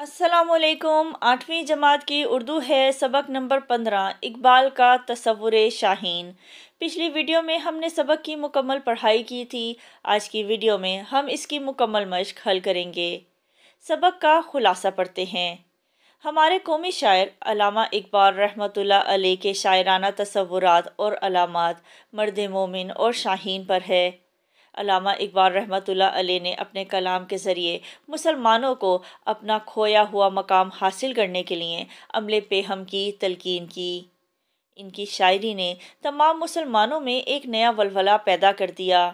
असलकुम आठवीं जमात की उर्दू है सबक नंबर पंद्रह इकबाल का तस्वुर शाहीन पिछली वीडियो में हमने सबक की मुकम्मल पढ़ाई की थी आज की वीडियो में हम इसकी मुकम्मल मश्क हल करेंगे सबक का खुलासा पढ़ते हैं हमारे कौमी शायर अलामा इकबाल रहमतुल्ला अलैह के शायराना तस्वुरात और अलामत मर्द मोमिन और शाहीन पर है अलामा इकबाल रहमत आल ने अपने कलाम के ज़रिए मुसलमानों को अपना खोया हुआ मकाम हासिल करने के लिए अमले पेहम की तलकिन की इनकी शायरी ने तमाम मुसलमानों में एक नया वलवला पैदा कर दिया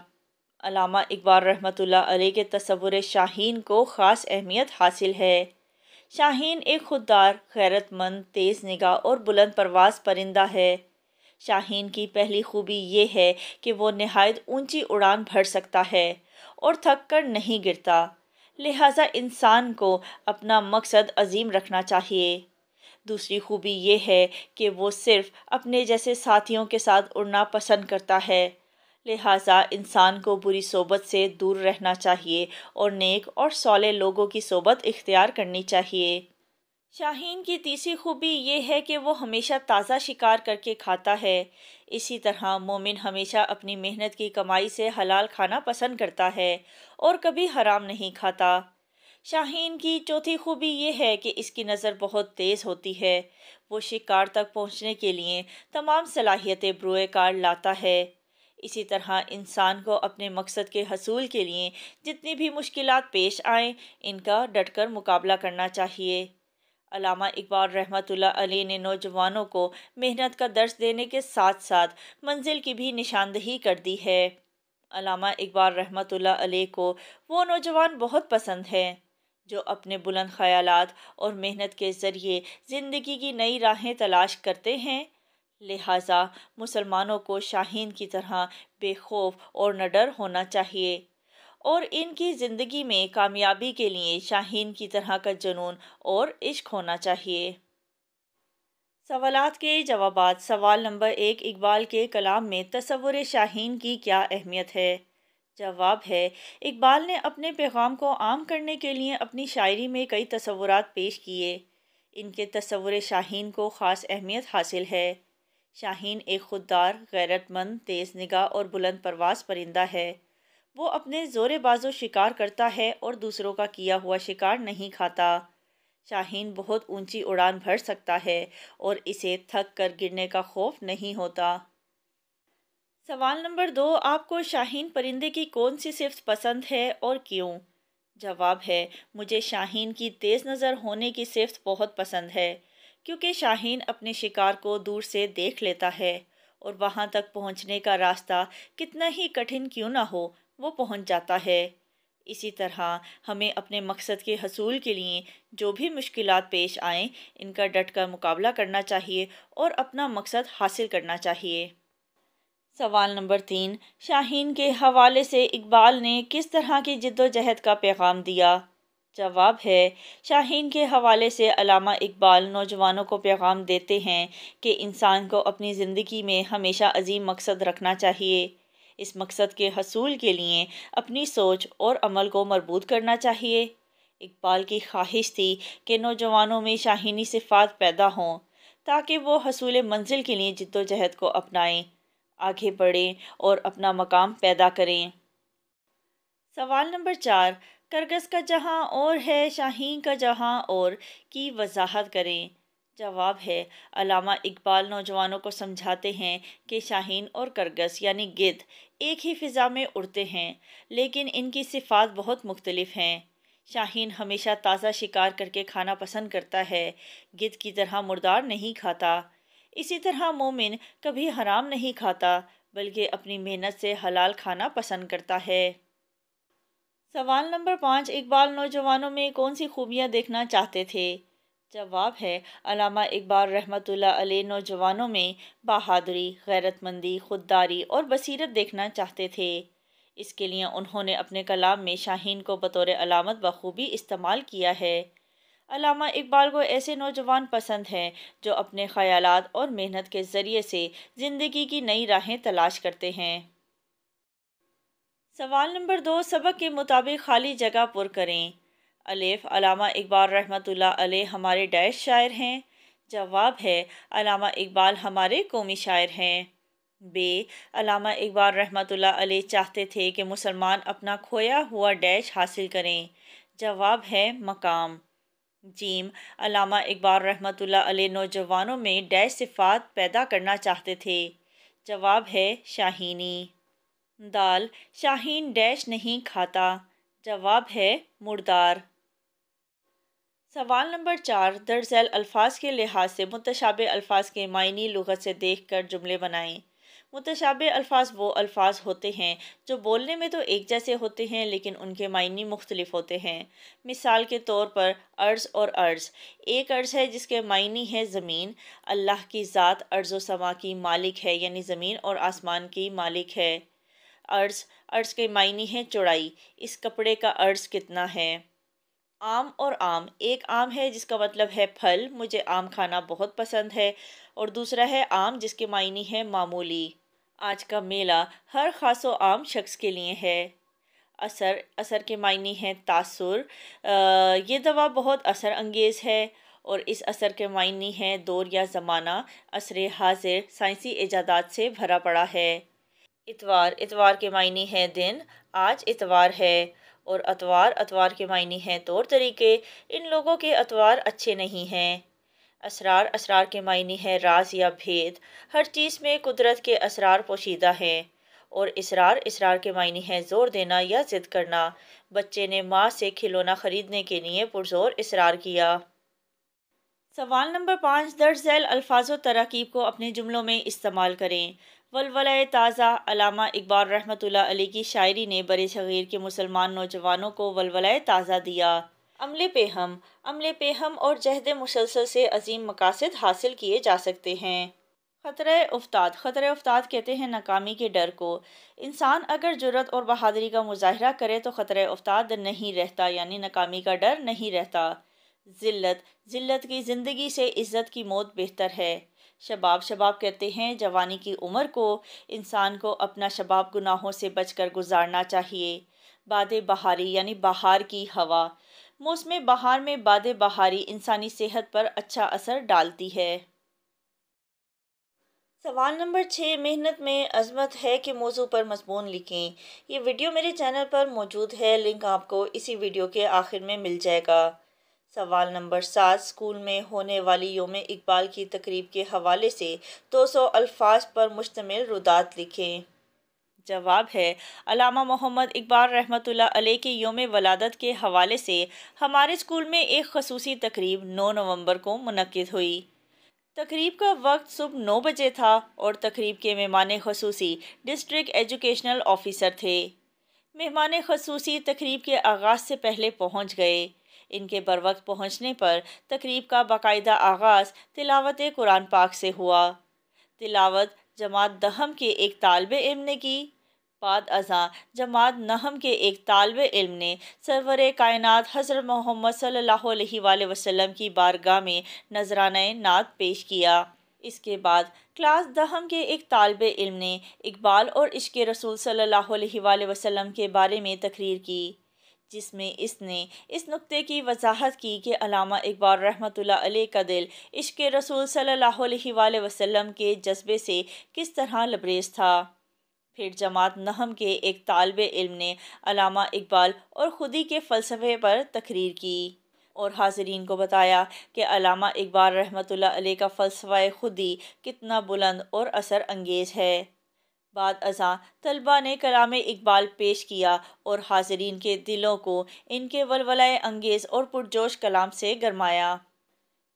अलामा इकबाल रहमत आल के तस्वुर शाहन को ख़ास अहमियत हासिल है शाहन एक खुददार गैरतमंद तेज़ निगाह और बुलंद परवाज परिंदा है शाहीन की पहली खूबी यह है कि वो नहायत ऊंची उड़ान भर सकता है और थक कर नहीं गिरता लिहाजा इंसान को अपना मकसद अजीम रखना चाहिए दूसरी खूबी ये है कि वो सिर्फ अपने जैसे साथियों के साथ उड़ना पसंद करता है लिहाजा इंसान को बुरी सोबत से दूर रहना चाहिए और नेक और सौले लोगों की सोबत इख्तियार करनी चाहिए शाहीन की तीसरी खूबी ये है कि वो हमेशा ताज़ा शिकार करके खाता है इसी तरह मोमिन हमेशा अपनी मेहनत की कमाई से हलाल खाना पसंद करता है और कभी हराम नहीं खाता शाहीन की चौथी खूबी ये है कि इसकी नज़र बहुत तेज़ होती है वो शिकार तक पहुंचने के लिए तमाम सलाहियतें ब्रोएकार लाता है इसी तरह इंसान को अपने मकसद के हसूल के लिए जितनी भी मुश्किल पेश आएँ इनका डटकर मुकाबला करना चाहिए अलामा इकबाल रहमतुल्ला अली ने नौजवानों को मेहनत का दर्ज देने के साथ साथ मंजिल की भी निशानदही कर दी है अलामा इकबाल रहमतुल्ला अली को वो नौजवान बहुत पसंद हैं जो अपने बुलंद ख्याल और मेहनत के ज़रिए ज़िंदगी की नई राहें तलाश करते हैं लिहाजा मुसलमानों को शाहीन की तरह बेखौफ और नडर होना चाहिए और इनकी ज़िंदगी में कामयाबी के लिए शाहीन की तरह का जुनून और इश्क होना चाहिए सवालत के जवाब सवाल नंबर एक इकबाल के कलाम में तस्वुर शाहीन की क्या अहमियत है जवाब है इकबाल ने अपने पैगाम को आम करने के लिए अपनी शायरी में कई तस्वूर पेश किए इनके तस्वुर शाहीन को ख़ास अहमियत हासिल है शाहीन एक खुददार गैरतमंद तेज़ निगाह और बुलंद परवास परिंदा है वो अपने ज़ोरे बाजो शिकार करता है और दूसरों का किया हुआ शिकार नहीं खाता शाहीन बहुत ऊंची उड़ान भर सकता है और इसे थक कर गिरने का खौफ नहीं होता सवाल नंबर दो आपको शाहीन परिंदे की कौन सी सिफ्त पसंद है और क्यों जवाब है मुझे शाहीन की तेज़ नज़र होने की सिफ्त बहुत पसंद है क्योंकि शाहीन अपने शिकार को दूर से देख लेता है और वहाँ तक पहुँचने का रास्ता कितना ही कठिन क्यों ना हो वो पहुंच जाता है इसी तरह हमें अपने मकसद के हसूल के लिए जो भी मुश्किल पेश आएँ इनका डट कर मुकाबला करना चाहिए और अपना मकसद हासिल करना चाहिए सवाल नंबर तीन शाहीन के हवाले से इकबाल ने किस तरह की जद्दोजहद का पैगाम दिया जवाब है शाहीन के हवाले से अलामा इकबाल नौजवानों को पैगाम देते हैं कि इंसान को अपनी ज़िंदगी में हमेशा अजीम मकसद रखना चाहिए इस मकसद के हसूल के लिए अपनी सोच और अमल को मरबूत करना चाहिए इकबाल की ख्वाहिश थी कि नौजवानों में शाहीनी सिफात पैदा हों ताकि वो हसूल मंजिल के लिए जद्दोजहद को अपनाएं आगे बढ़ें और अपना मकाम पैदा करें सवाल नंबर चार करगस का जहां और है शाहीन का जहां और की वजाहत करें जवाब है अलामा इकबाल नौजवानों को समझाते हैं कि शाहीन और करगस यानी गिद्ध एक ही फ़िज़ा में उड़ते हैं लेकिन इनकी सिफात बहुत मुख्तलिफ हैं शाहीन हमेशा ताज़ा शिकार करके खाना पसंद करता है गिद्ध की तरह मुर्दार नहीं खाता इसी तरह मोमिन कभी हराम नहीं खाता बल्कि अपनी मेहनत से हलाल खाना पसंद करता है सवाल नंबर पाँच इकबाल नौजवानों में कौन सी खूबियाँ देखना चाहते थे जवाब है अलामा इकबाल रहमतुल्ला अलैह नौजवानों में बहादुरी गैरतमंदी खुददारी और बसीरत देखना चाहते थे इसके लिए उन्होंने अपने कलाम में शाहीन को बतौर अलामत बखूबी इस्तेमाल किया है अलामा इकबाल को ऐसे नौजवान पसंद हैं जो अपने ख्याल और मेहनत के ज़रिए से ज़िंदगी की नई राहें तलाश करते हैं सवाल नंबर दो सबक के मुताबिक खाली जगह पुर करें अलेफ़ अलामा इकबाल रहमतुल्लाह अलैह हमारे डैश शायर हैं जवाब है अलामा इकबाल हमारे कौमी शायर हैं बे अलामा इकबाल रहमत अलैह चाहते थे कि मुसलमान अपना खोया हुआ डैश हासिल करें जवाब है मकाम जीम अलामा इकबाल रहमतुल्लाह अलैह नौजवानों में डैश सिफात पैदा करना चाहते थे जवाब है शाहीनी दाल शाहीन डैश नहीं खाता जवाब है मुर्दार सवाल नंबर चार दरअसल अल्फाज के लिहाज से मुतशाब अल्फाज के मायनी लगत से देख कर जुमले बनाएँ मुतशाब अल्फाज वो अल्फाज होते हैं जो बोलने में तो एक जैसे होते हैं लेकिन उनके मायने मुख्तलिफ होते हैं मिसाल के तौर पर अर्ज़ और अर्ज़ एक अर्ज़ है जिसके मायने है ज़मीन अल्लाह की ज़ात अर्ज़ समा की मालिक है यानी ज़मीन और आसमान की मालिक है अर्ज़ अर्ज़ के मायने है चौड़ाई इस कपड़े का अर्ज़ कितना है आम और आम एक आम है जिसका मतलब है फल मुझे आम खाना बहुत पसंद है और दूसरा है आम जिसके मायने है मामूली आज का मेला हर खासो आम शख्स के लिए है असर असर के मायने हैं तासुर ये दवा बहुत असर अंगेज़ है और इस असर के मायने हैं दौर या ज़माना असर हाजिर साइंसी ईजादात से भरा पड़ा है इतवार इतवार के मायने हैं दिन आज इतवार है और अतवार अतवार के मायने हैं तौर तरीके इन लोगों के अतवार अच्छे नहीं हैं असरार असरार के मायने हैं राज या भेद हर चीज़ में कुदरत के असरार पोशीदा हैं और इसरार इसरार के मायने हैं ज़ोर देना या ज़िद करना बच्चे ने माँ से खिलौना ख़रीदने के लिए पुरजोर इसरार किया सवाल नंबर पाँच दर्ज झैल अल्फाज तरकीब को अपने जुमलों में इस्तेमाल करें वलवल ताज़ा अलामा इकबाल रहमत अली की शायरी ने बर शगीर के मुसलमान नौजवानों को वलवल ताज़ा दिया अमले पे हम अमले पे हम और जहद मुसलसल से अजीम मकासद हासिल किए जा सकते हैं ख़तरे उफ्ताद ख़तरे उफ्ताद कहते हैं नाकामी के डर को इंसान अगर जरूरत और बहादरी का मुजाहरा करे तो ख़तरे उफ्ताद नहीं रहता यानी नाकामी का डर नहीं रहता ज़िल्लत ज़िलत की ज़िंदगी से इज़्ज़त की मौत बेहतर है शबाब शबाब कहते हैं जवानी की उम्र को इंसान को अपना शबाब गुनाहों से बचकर गुजारना चाहिए बाद बहारी यानी बहार की हवा मौसम बहार में बाद बहारी इंसानी सेहत पर अच्छा असर डालती है सवाल नंबर छः मेहनत में अजमत है कि मौजू पर मजमून लिखें ये वीडियो मेरे चैनल पर मौजूद है लिंक आपको इसी वीडियो के आखिर में मिल जाएगा सवाल नंबर सात स्कूल में होने वाली योम इकबाल की तकरीब के हवाले से दो सौ अल्फाज पर मुश्तमिल रुदात लिखें जवाब है अलामा मोहम्मद इकबाल रहमत अलैह के योम वलादत के हवाले से हमारे स्कूल में एक खसूसी तकरीब नौ नवंबर को मनद हुई तकरीब का वक्त सुबह नौ बजे था और तकरीब के मेहमान खसूसी डिस्ट्रिक्ट एजुकेशनल ऑफिसर थे मेहमान खसूसी तकरीब के आगाज़ से पहले पहुँच गए इनके बर वक्त पहुँचने पर तकरीब का बाकायदा आगाज़ तिलावत कुरान पाक से हुआ तिलावत जमात दहम के एक तालब इम ने की बाद अजा जमात नहम के एक तालब इम ने सरवर कायनत हज़रत मोहम्मद सल्ला वसलम की बारगाह में नजराना नात पेश किया इसके बाद क्लास दहम के एक तालब इम ने इकबाल और इश्क रसूल सल्ला वसलम के बारे में तकरीर की जिसमें इसने इस नुक्ते की वजाहत की कि अलामा इकबाल रहमत का दिल इश्क रसूल सल्ला वसलम के जज्बे से किस तरह लबरेज था फिर जमात नहम के एक तालब इल्म ने अलामा इकबाल और ख़ुदी के फ़लसफ़े पर तकरीर की और हाजरीन को बताया कि अलामा इकबाल रहमत का फ़लसफ़ा ख़ुदी कितना बुलंद और असर अंगेज़ है बाद अजा तलबा ने कलाम इकबाल पेश किया और हाजरीन के दिलों को इनके वलवलाए अंगेज़ और पुरजोश कलाम से गरमाया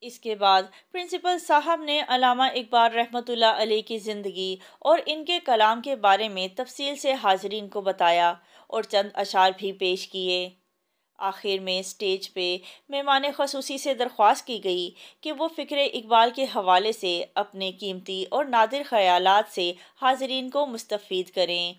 इसके बाद प्रिंसिपल साहब ने अलामा इकबाल रहमत आलि की ज़िंदगी और इनके कलाम के बारे में तफसील से हाजरीन को बताया और चंद अशार भी पेश किए आखिर में स्टेज पे मेहमान खसूसी से दरख्वास्त की गई कि वो फ़िक्र इकबाल के हवाले से अपने कीमती और नादिर ख्याल से हाजरीन को मुस्तफ़ करें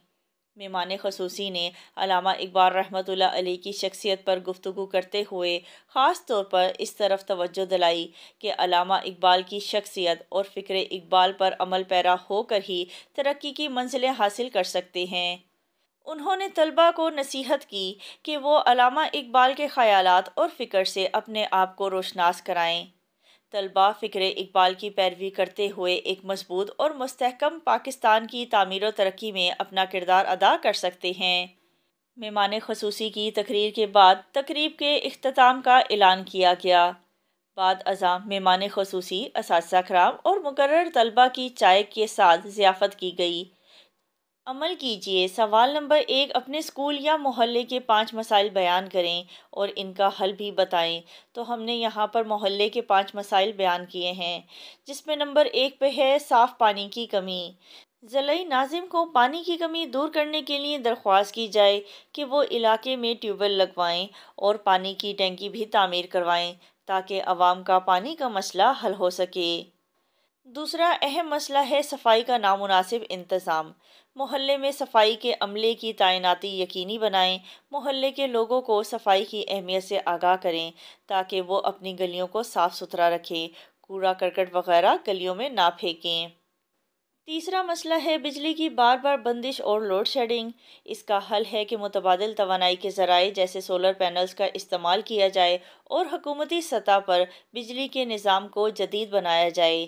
मेहमान खसूसी ने अलामा इकबाल रहमत अली की शख्सियत पर गुफ्तु करते हुए ख़ास तौर पर इस तरफ तोज्जो दिलाई कि अलामा इकबाल की शख्सियत और फ़िक्र इकबाल पर अमल पैरा होकर ही तरक्की की मंजिलें हासिल कर सकते हैं उन्होंने तलबा को नसीहत की कि वो अलामा इकबाल के ख़्याल और फ़िक्र से अपने आप को रोशनास कराएँ तलबा फ़िक्र इकबाल की पैरवी करते हुए एक मजबूत और मस्तकम पाकिस्तान की तमीर तरक्की में अपना किरदार अदा कर सकते हैं मेहमान खसूसी की तकरीर के बाद तकरीब के अख्ताम का ऐलान किया गया बाद अज़ाम मेहमान खसूसी इस कराम और मुकर तलबा की चाय के साथ ज़ियाफ़त की गई अमल कीजिए सवाल नंबर एक अपने स्कूल या मोहल्ले के पांच मसाइल बयान करें और इनका हल भी बताएं तो हमने यहाँ पर मोहल्ले के पांच मसाइल बयान किए हैं जिसमें नंबर एक पे है साफ़ पानी की कमी ज़लई नाजिम को पानी की कमी दूर करने के लिए दरख्वास्त की जाए कि वो इलाके में ट्यूबवेल लगवाएं और पानी की टेंकी भी तामीर करवाएं ताकि आवाम का पानी का मसला हल हो सके दूसरा अहम मसला है सफाई का नामुनासिब इंतज़ाम मोहल्ले में सफाई के अमले की तैनाती यकीनी बनाएं मोहल्ले के लोगों को सफाई की अहमियत से आगाह करें ताकि वो अपनी गलियों को साफ़ सुथरा रखें कूड़ा करकट वगैरह गलियों में ना फेंकें तीसरा मसला है बिजली की बार बार बंदिश और लोड शेडिंग इसका हल है कि मुतबादल तोानाई के ज़राए जैसे सोलर पैनल्स का इस्तेमाल किया जाए और हकूमती सतह पर बिजली के निज़ाम को जदीद बनाया जाए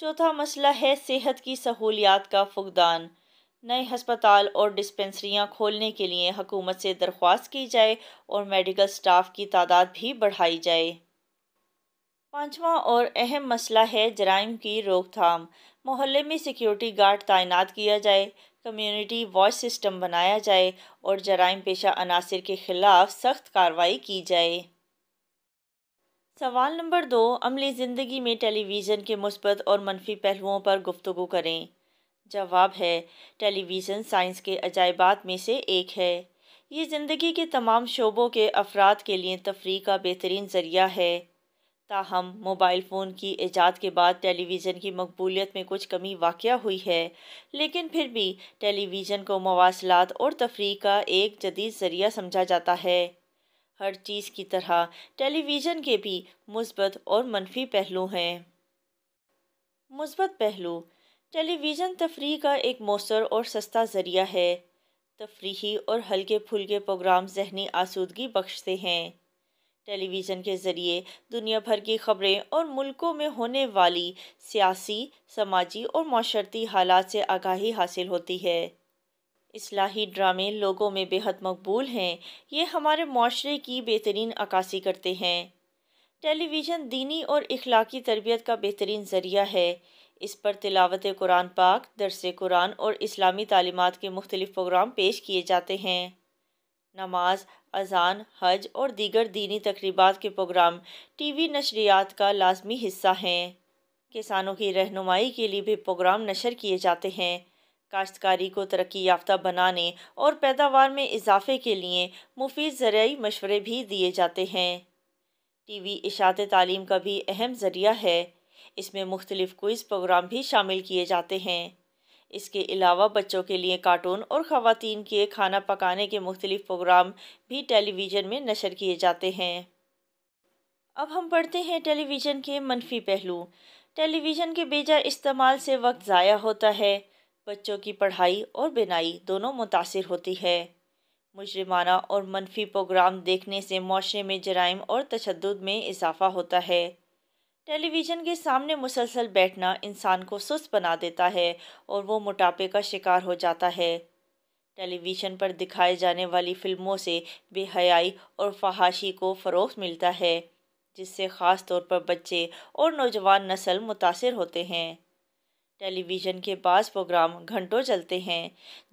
चौथा मसला है सेहत की सहूलियात का फुकदान नए हस्पताल और डिस्पेंसरियां खोलने के लिए हकूमत से दरख्वास्त की जाए और मेडिकल स्टाफ की तादाद भी बढ़ाई जाए पाँचवा और अहम मसला है जराइम की रोकथाम मोहल्ले में सिक्योरिटी गार्ड तैनात किया जाए कम्युनिटी वॉच सिस्टम बनाया जाए और जराइम पेशा अनासर के ख़िलाफ़ सख्त कार्रवाई की जाए सवाल नंबर दो अमली ज़िंदगी में टेलीविज़न के मुस्बत और मनफी पहलुओं पर गुफ्तु करें जवाब है टेलीविज़न साइंस के अजायबात में से एक है ये ज़िंदगी के तमाम शोबों के अफराद के लिए तफरी का बेहतरीन ज़रिया है ताहम मोबाइल फ़ोन की ईजाद के बाद टेलीविज़न की मकबूलियत में कुछ कमी वाक़ हुई है लेकिन फिर भी टेलीविज़न को मवासलात और तफरी का एक जदीद ज़रिया समझा जाता है हर चीज़ की तरह टेलीविज़न के भी मुस्बत और मनफी पहलू हैं मुस्बत पहलू टेलीविज़न तफरी का एक मौसर और सस्ता ज़रिया है तफरीही और हल्के फुलके प्रोग्राम जहनी आसूदगी बख्शते हैं टेलीविज़न के ज़रिए दुनिया भर की खबरें और मुल्कों में होने वाली सियासी समाजी और माशरती हालात से आगाही हासिल होती है इसलाही ड्रामे लोगों में बेहद मकबूल हैं ये हमारे माशरे की बेहतरीन अक्सी करते हैं टेलीविज़न दीनी और अखलाक तरबियत का बेहतरीन ज़रिया है इस पर तिलावत कुरान पाक दरस कुरान और इस्लामी तालीमत के मुख्तलिफ प्रोग्राम पेश किए जाते हैं नमाज अजान हज और दीगर दीनी तकरीबा के प्रोग्राम टी वी नशरियात का लाजमी हिस्सा हैं किसानों की रहनुमाई के लिए भी प्रोग्राम नशर किए जाते हैं काश्तकारी को तरक्की याफ्ता बनाने और पैदावार में इजाफे के लिए मुफीद ज़रिए मशवरे भी दिए जाते हैं टी वी इशात तालीम का भी अहम ज़रिया है इसमें मुख्तलिफ़ क्विज़ प्रोग्राम भी शामिल किए जाते हैं इसके अलावा बच्चों के लिए कार्टून और ख़वातीन के खाना पकाने के मुख्तलिफ़ प्रोग्राम भी टेलीविज़न में नशर किए जाते हैं अब हम पढ़ते हैं टेलीविज़न के मनफी पहलू टेलीविज़न के बेजा इस्तेमाल से वक्त ज़ाया होता है बच्चों की पढ़ाई और बिनाई दोनों मुतासर होती है मुजरमाना और मनफी प्रोग्राम देखने से माशरे में जराइम और तशद में इजाफ़ा होता है टेलीविज़न के सामने मुसलसल बैठना इंसान को सुस्त बना देता है और वो मोटापे का शिकार हो जाता है टेलीविज़न पर दिखाए जाने वाली फ़िल्मों से बेहयाई और फहाशी को फ़रोग मिलता है जिससे ख़ास तौर पर बच्चे और नौजवान नस्ल मुतासर होते हैं टेलीविज़न के बाद प्रोग्राम घंटों चलते हैं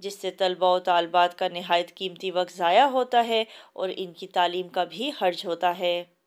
जिससे तलबा व तलबात का नहायत कीमती वक्त ज़ाया होता है और इनकी तालीम का भी हर्ज होता है